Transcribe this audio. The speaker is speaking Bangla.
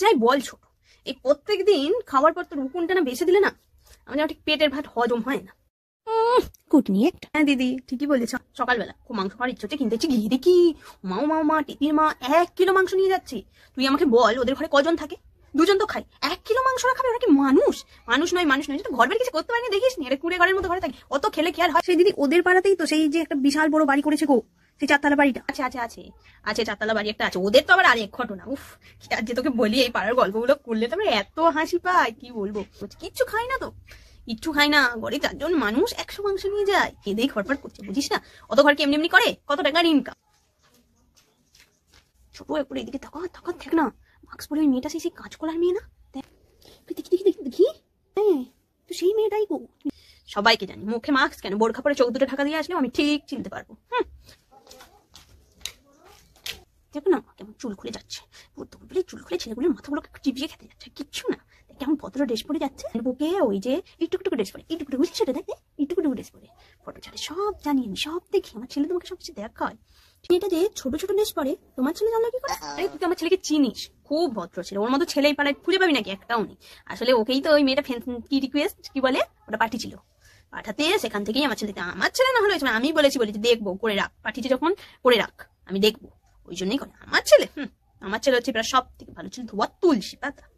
যাই বল ছোট এই প্রত্যেক দিন খাওয়ার পর তো রুকুনটা না বেছে দিলে না আমার যেন ঠিক পেটের ভাত হজম হয় না কুটনি একটা হ্যাঁ দিদি ঠিকই বলেছ সকালবেলা খুব মাংস খাওয়ার ইচ্ছে হচ্ছে কিনতে ইচ্ছে গিয়ে দেখি মা মা মা টিটির মা এক কিলো মাংস নিয়ে যাচ্ছে তুই আমাকে বল ওদের ঘরে কজন থাকে দুজন তো খাই এক কিলো মাংস না খাবে ওরা কি মানুষ মানুষ নয় মানুষ নয় যেটা ঘর বাড়ি কিছু করতে পারেনি দেখিস নি কুড়ে ঘরের মতো ঘরে থাকে অত খেলে খেয়াল হয় সেই দিদি ওদের পাড়াতেই তো সেই যে একটা বিশাল বড় বাড়ি করেছে গো সেই চারতলা বাড়িটা আচ্ছা আচ্ছা আছে আছে চারতলা বাড়ি একটা আছে ওদের তো আবার আরেক ঘটনা উফ আর যে তোকে বলি এই পাড়ার গল্পগুলো করলে তো এত হাসি পায় কি বলবো কিচ্ছু খাই না তো ইচ্ছু খাই না ঘরে চারজন মানুষ একশো মাংস নিয়ে যায় খেদেই খড়ফড় করছে বুঝিস না অত ঘর কি এমনি এমনি করে কত টাকার ইনকাম ছোট করে এদিকে তাকা তাকা দেখ না মাস্ক পরে ওই মেয়েটা সেই সেই কাজ করার মেয়ে না তুই দেখি দেখি দেখি দেখি হ্যাঁ তো সেই মেয়েটাই গো সবাইকে জানি মুখে মাস্ক কেন বোরখা পরে চোখ দুটো ঢাকা দিয়ে আসলেও আমি ঠিক চিনতে পারবো হুম দেখবে না কেমন চুল খুলে যাচ্ছে পুতুল চুল খুলে ছেলেগুলোর মাথাগুলোকে চিবিয়ে খেতে যাচ্ছে কিচ্ছু না কেমন ভদ্র ড্রেস পরে যাচ্ছে বুকে ওই যে ইটুকুটুকু ড্রেস পরে ইটুকুটুকু সেটা দেখে ইটুকুটুকু ড্রেস পরে ফটো ছাড়ে সব জানি আমি সব দেখি আমার ছেলে তোমাকে সবকিছু দেখা হয় এটা যে ছোট ছোট ড্রেস পরে তোমার ছেলে জানলো কি করে আরে তুই আমার ছেলেকে চিনিস খুব ভদ্র ছিল ওর মতো ছেলেই পাড়ায় খুঁজে পাবি নাকি একটাও নেই আসলে ওকেই তো ওই মেয়েটা কি রিকোয়েস্ট কি বলে ওটা পাঠিয়েছিল পাঠাতে সেখান থেকেই আমার ছেলেকে আমার ছেলে না হলে আমি বলেছি বলেছি দেখবো করে রাখ পাঠিয়েছি যখন করে রাখ আমি দেখবো ওই জন্যই করে আমার ছেলে হুম আমার ছেলে হচ্ছে প্রায় সব থেকে ভালো ছেলে ধোয়া তুলসী পাতা